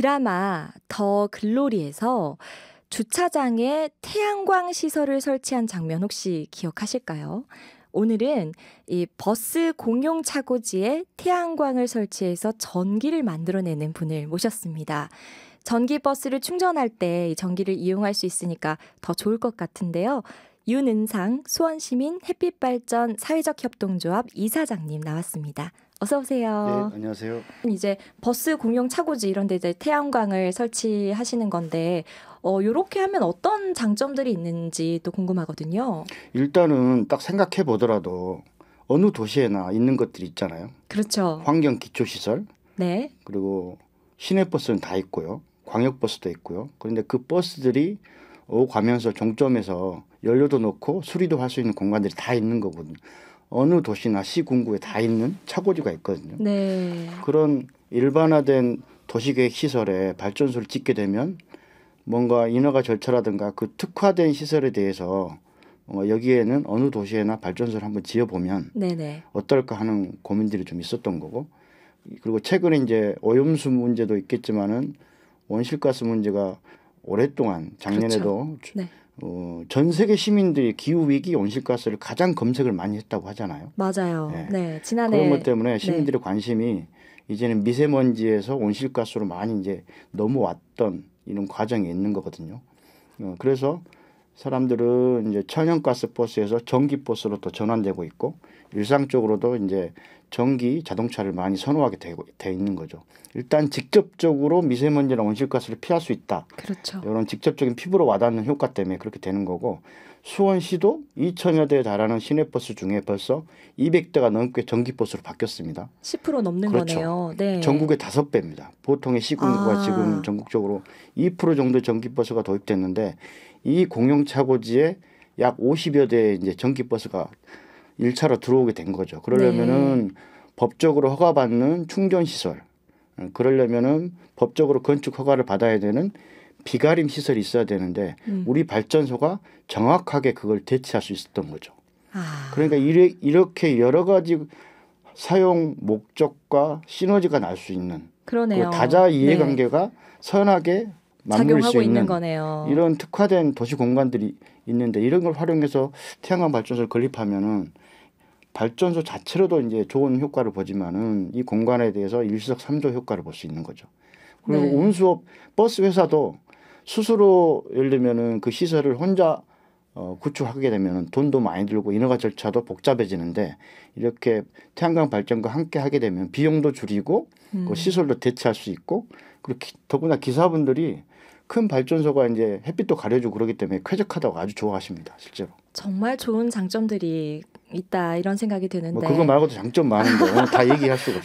드라마 더 글로리에서 주차장에 태양광 시설을 설치한 장면 혹시 기억하실까요? 오늘은 이 버스 공용 차고지에 태양광을 설치해서 전기를 만들어내는 분을 모셨습니다. 전기 버스를 충전할 때 전기를 이용할 수 있으니까 더 좋을 것 같은데요. 윤은상 수원시민 햇빛발전 사회적협동조합 이사장님 나왔습니다. 어서 오세요. 네, 안녕하세요. 이제 버스 공용 차고지 이런 데 이제 태양광을 설치하시는 건데 어 요렇게 하면 어떤 장점들이 있는지 또 궁금하거든요. 일단은 딱 생각해 보더라도 어느 도시에나 있는 것들이 있잖아요. 그렇죠. 환경 기초 시설. 네. 그리고 시내 버스는 다 있고요. 광역 버스도 있고요. 그런데 그 버스들이 오가면서 어, 종점에서 연료도 넣고 수리도 할 수 있는 공간들이 다 있는 거거든요. 어느 도시나 시 군구에 다 있는 차고지가 있거든요. 네. 그런 일반화된 도시계획 시설에 발전소를 짓게 되면 뭔가 인허가 절차라든가 그 특화된 시설에 대해서 어, 여기에는 어느 도시에나 발전소를 한번 지어보면 네네. 네. 어떨까 하는 고민들이 좀 있었던 거고 그리고 최근에 이제 오염수 문제도 있겠지만은 원실가스 문제가 오랫동안 작년에도 그렇죠. 네. 어, 전 세계 시민들이 기후 위기 온실가스를 가장 검색을 많이 했다고 하잖아요. 맞아요. 네, 네 지난해 그런 것 때문에 네. 시민들의 네. 관심이 이제는 미세먼지에서 온실가스로 많이 이제 넘어왔던 이런 과정이 있는 거거든요. 어, 그래서 사람들은 이제 천연가스 버스에서 전기 버스로 또 전환되고 있고 일상적으로도 이제 전기 자동차를 많이 선호하게 되고 돼 있는 거죠. 일단 직접적으로 미세먼지나 온실가스를 피할 수 있다. 그렇죠. 이런 직접적인 피부로 와닿는 효과 때문에 그렇게 되는 거고 수원시도 2천여 대에 달하는 시내버스 중에 벌써 200대가 넘게 전기버스로 바뀌었습니다. 10% 넘는 그렇죠. 거네요. 네. 전국의 5배입니다. 보통의 시군구가 아. 지금 전국적으로 2% 정도 전기버스가 도입됐는데 이 공용차고지에 약 50여 대의 이제 전기버스가 일차로 들어오게 된 거죠. 그러려면은 네. 법적으로 허가받는 충전시설, 그러려면은 법적으로 건축 허가를 받아야 되는 비가림 시설이 있어야 되는데 음. 우리 발전소가 정확하게 그걸 대체할 수 있었던 거죠. 아. 그러니까 이래, 이렇게 여러 가지 사용 목적과 시너지가 날 수 있는 그러네요. 그 다자 이해관계가 네. 선하게 맞물 고 있는, 있는 거네요. 이런 특화된 도시 공간들이 있는데 이런 걸 활용해서 태양광 발전소를 건립하면은 발전소 자체로도 이제 좋은 효과를 보지만은 이 공간에 대해서 일석삼조 효과를 볼 수 있는 거죠. 그리고 네. 운수업 버스 회사도 스스로 예를 들면은 그 시설을 혼자 어, 구축하게 되면 돈도 많이 들고 인허가 절차도 복잡해지는데 이렇게 태양광 발전과 함께 하게 되면 비용도 줄이고 그 음. 그 시설도 대체할 수 있고 그리고 기, 더구나 기사분들이 큰 발전소가 이제 햇빛도 가려주고 그러기 때문에 쾌적하다고 아주 좋아하십니다 실제로. 정말 좋은 장점들이 있다 이런 생각이 드는데. 뭐 그거 말고도 장점 많은데 다 얘기할 수가 없어. 요